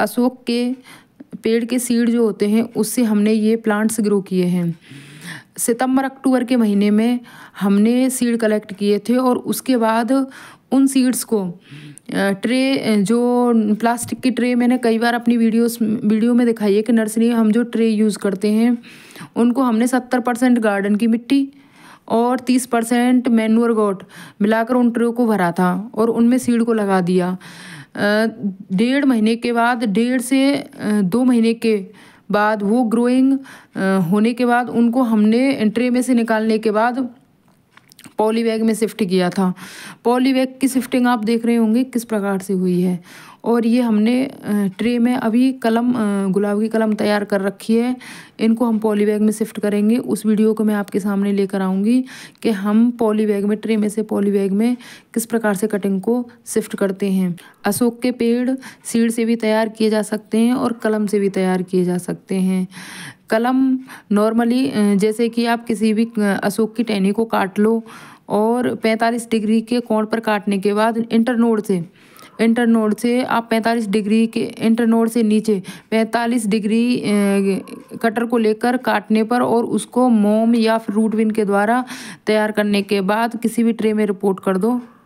अशोक के पेड़ के सीड जो होते हैं उससे हमने ये प्लांट्स ग्रो किए हैं सितंबर अक्टूबर के महीने में हमने सीड कलेक्ट किए थे और उसके बाद उन सीड्स को ट्रे जो प्लास्टिक की ट्रे मैंने कई बार अपनी वीडियोस वीडियो में दिखाई है कि नर्सरी हम जो ट्रे यूज़ करते हैं उनको हमने सत्तर परसेंट गार्डन की मिट्टी और तीस परसेंट मैनुअर गोट मिलाकर उन ट्रे को भरा था और उनमें सीड को लगा दिया डेढ़ महीने के बाद डेढ़ से दो महीने के बाद वो ग्रोइंग होने के बाद उनको हमने एंट्री में से निकालने के बाद पॉलीबैग में शिफ्ट किया था पॉलीबैग की शिफ्टिंग आप देख रहे होंगे किस प्रकार से हुई है और ये हमने ट्रे में अभी कलम गुलाब की कलम तैयार कर रखी है इनको हम पॉलीबैग में शिफ्ट करेंगे उस वीडियो को मैं आपके सामने लेकर आऊँगी कि हम पॉलीबैग में ट्रे में से पॉलीबैग में किस प्रकार से कटिंग को शिफ्ट करते हैं अशोक के पेड़ सीड से भी तैयार किए जा सकते हैं और कलम से भी तैयार किए जा सकते हैं कलम नॉर्मली जैसे कि आप किसी भी अशोक की टहनी को काट लो और 45 डिग्री के कोण पर काटने के बाद इंटरनोड से इंटरनोड से आप 45 डिग्री के इंटरनोड से नीचे 45 डिग्री कटर को लेकर काटने पर और उसको मोम या फिर रूटविन के द्वारा तैयार करने के बाद किसी भी ट्रे में रिपोर्ट कर दो